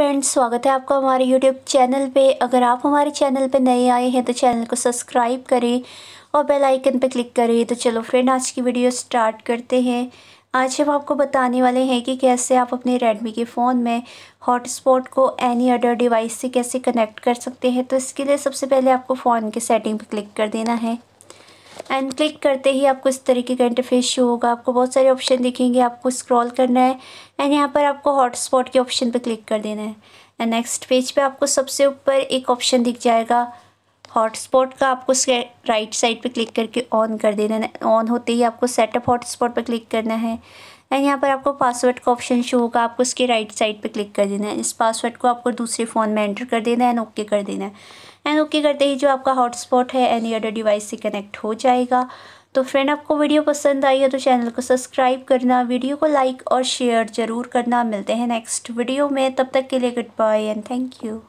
friends स्वागत है आपका हमारे यूट्यूब चैनल पे अगर आप हमारे चैनल पे नए आए हैं तो चैनल को सब्सक्राइब करें और बेल आइकन पे क्लिक करें तो चलो फ्रेंड आज की वीडियो स्टार्ट करते हैं आज हम आपको बताने वाले हैं कि कैसे आप अपने रेडमी के फ़ोन में हॉटस्पॉट को एनी अदर डिवाइस से कैसे कनेक्ट कर सकते हैं तो इसके लिए सबसे पहले आपको फ़ोन के सेटिंग पर क्लिक कर देना है एंड क्लिक करते ही आपको इस तरीके का इंटरफेस शो होगा आपको बहुत सारे ऑप्शन दिखेंगे आपको स्क्रॉल करना है एंड यहाँ पर आपको हॉटस्पॉट के ऑप्शन पर क्लिक कर देना है एंड नेक्स्ट पेज पे आपको सबसे ऊपर एक ऑप्शन दिख जाएगा हॉटस्पॉट का आपको राइट साइड पर क्लिक करके ऑन कर देना है ऑन होते ही आपको सेटअप हॉटस्पॉट पर क्लिक करना है एंड यहाँ पर आपको पासवर्ड का ऑप्शन शो होगा आपको उसके राइट साइड पे क्लिक कर देना है इस पासवर्ड को आपको दूसरे फ़ोन में एंटर कर देना है एंड ओके कर देना है एंड ओके करते ही जो आपका हॉटस्पॉट है एनी अदर डिवाइस से कनेक्ट हो जाएगा तो फ्रेंड आपको वीडियो पसंद आई है तो चैनल को सब्सक्राइब करना वीडियो को लाइक और शेयर ज़रूर करना मिलते हैं नेक्स्ट वीडियो में तब तक के लिए goodbye and thank you